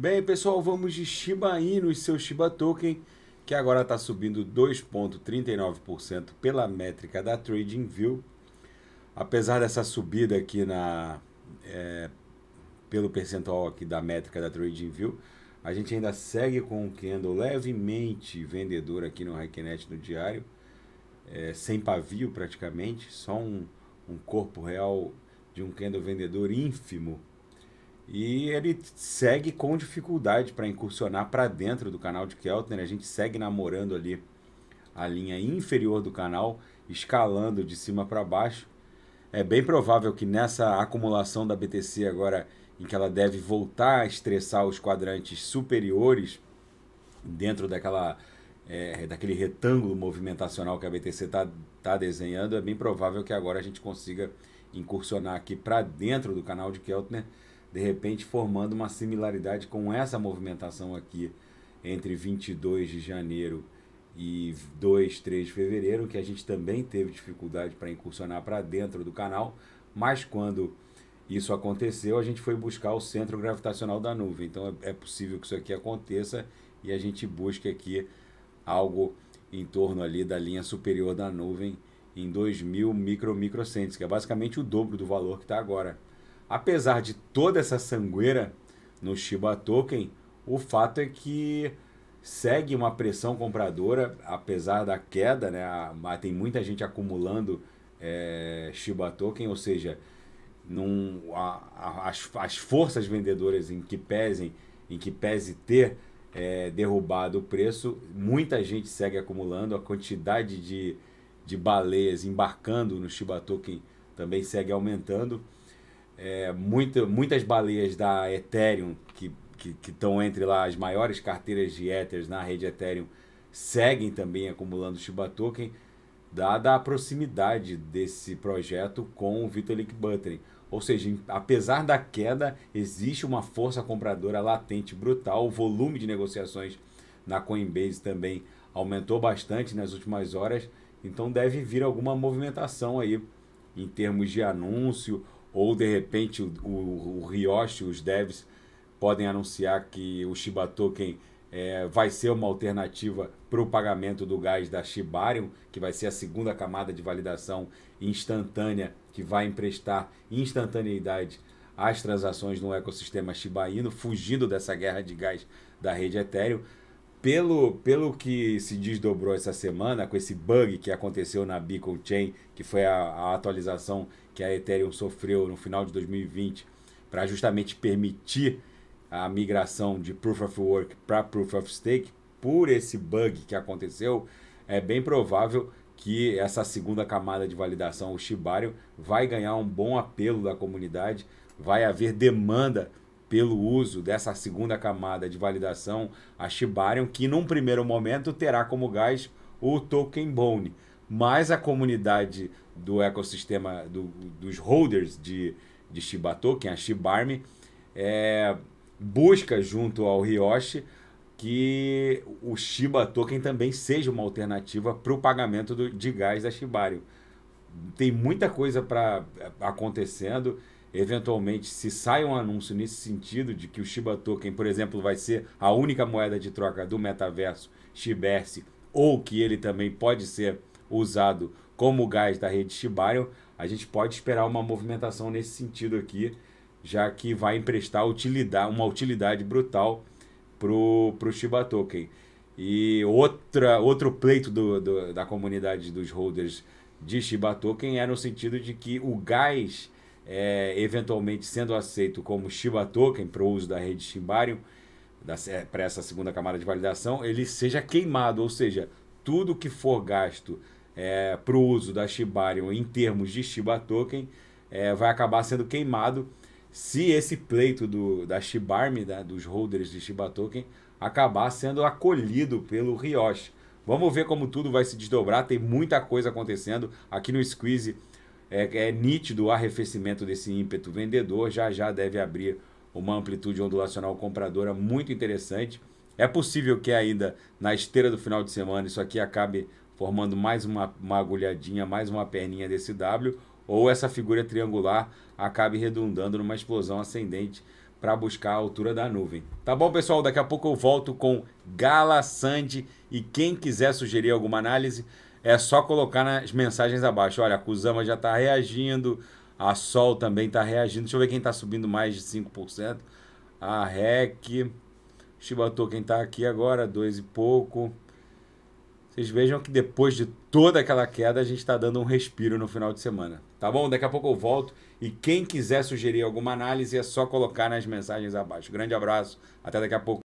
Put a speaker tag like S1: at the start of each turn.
S1: Bem, pessoal, vamos de Shiba Inu e seu Shiba Token, que agora está subindo 2,39% pela métrica da TradingView. Apesar dessa subida aqui na, é, pelo percentual aqui da métrica da TradingView, a gente ainda segue com o candle levemente vendedor aqui no Hackenet no diário, é, sem pavio praticamente, só um, um corpo real de um candle vendedor ínfimo e ele segue com dificuldade para incursionar para dentro do canal de Keltner. A gente segue namorando ali a linha inferior do canal, escalando de cima para baixo. É bem provável que nessa acumulação da BTC agora, em que ela deve voltar a estressar os quadrantes superiores dentro daquela é, daquele retângulo movimentacional que a BTC está tá desenhando, é bem provável que agora a gente consiga incursionar aqui para dentro do canal de Keltner de repente formando uma similaridade com essa movimentação aqui entre 22 de janeiro e 2, 3 de fevereiro, que a gente também teve dificuldade para incursionar para dentro do canal, mas quando isso aconteceu, a gente foi buscar o centro gravitacional da nuvem. Então é, é possível que isso aqui aconteça e a gente busque aqui algo em torno ali da linha superior da nuvem em 2000 micro microcentes, que é basicamente o dobro do valor que está agora. Apesar de toda essa sangueira no Shiba Token, o fato é que segue uma pressão compradora, apesar da queda, né? tem muita gente acumulando é, Shiba Token, ou seja, num, a, a, as, as forças vendedoras em que pesem, em que pese ter é, derrubado o preço, muita gente segue acumulando, a quantidade de, de baleias embarcando no Shiba Token também segue aumentando é, muita, muitas baleias da Ethereum, que estão entre lá as maiores carteiras de Ethers na rede Ethereum, seguem também acumulando Shiba Token, dada a proximidade desse projeto com o Vitalik Buterin. Ou seja, apesar da queda, existe uma força compradora latente brutal. O volume de negociações na Coinbase também aumentou bastante nas últimas horas. Então deve vir alguma movimentação aí em termos de anúncio ou de repente o, o, o os devs, podem anunciar que o Shibatoken é, vai ser uma alternativa para o pagamento do gás da Shibarium, que vai ser a segunda camada de validação instantânea que vai emprestar instantaneidade às transações no ecossistema Shiba Inu, fugindo dessa guerra de gás da rede Ethereum pelo, pelo que se desdobrou essa semana, com esse bug que aconteceu na Beacon Chain, que foi a, a atualização que a Ethereum sofreu no final de 2020 para justamente permitir a migração de Proof of Work para Proof of Stake, por esse bug que aconteceu, é bem provável que essa segunda camada de validação, o Shibarium, vai ganhar um bom apelo da comunidade, vai haver demanda pelo uso dessa segunda camada de validação a Shibarium, que num primeiro momento terá como gás o token Bone. Mas a comunidade do ecossistema do, dos holders de, de Shiba Token, a Shibarm, é, busca junto ao Ryoshi que o Shiba Token também seja uma alternativa para o pagamento do, de gás da Shibarium. Tem muita coisa para é, acontecendo eventualmente, se sai um anúncio nesse sentido de que o Shiba Token, por exemplo, vai ser a única moeda de troca do metaverso Shiberse, ou que ele também pode ser usado como gás da rede Shibarium, a gente pode esperar uma movimentação nesse sentido aqui, já que vai emprestar utilidade, uma utilidade brutal para o Shiba Token. E outra, outro pleito do, do, da comunidade dos holders de Shiba Token era é no sentido de que o gás é, eventualmente sendo aceito como Shiba Token para o uso da rede Shimbarium, para essa segunda camada de validação, ele seja queimado, ou seja, tudo que for gasto é, para o uso da Shibarium em termos de Shiba Token é, vai acabar sendo queimado se esse pleito do, da Shibarm, né, dos holders de Shiba Token, acabar sendo acolhido pelo Riosh. Vamos ver como tudo vai se desdobrar, tem muita coisa acontecendo. Aqui no Squeeze é, é nítido o arrefecimento desse ímpeto vendedor, já já deve abrir uma amplitude ondulacional compradora muito interessante. É possível que ainda na esteira do final de semana isso aqui acabe formando mais uma, uma agulhadinha, mais uma perninha desse W, ou essa figura triangular acabe redundando numa explosão ascendente para buscar a altura da nuvem. Tá bom, pessoal? Daqui a pouco eu volto com Gala Sandy e quem quiser sugerir alguma análise, é só colocar nas mensagens abaixo. Olha, a Kusama já está reagindo, a Sol também está reagindo. Deixa eu ver quem está subindo mais de 5%. A REC, Shibatu, quem está aqui agora, dois e pouco. Vocês vejam que depois de toda aquela queda, a gente está dando um respiro no final de semana. Tá bom? Daqui a pouco eu volto. E quem quiser sugerir alguma análise, é só colocar nas mensagens abaixo. Grande abraço, até daqui a pouco.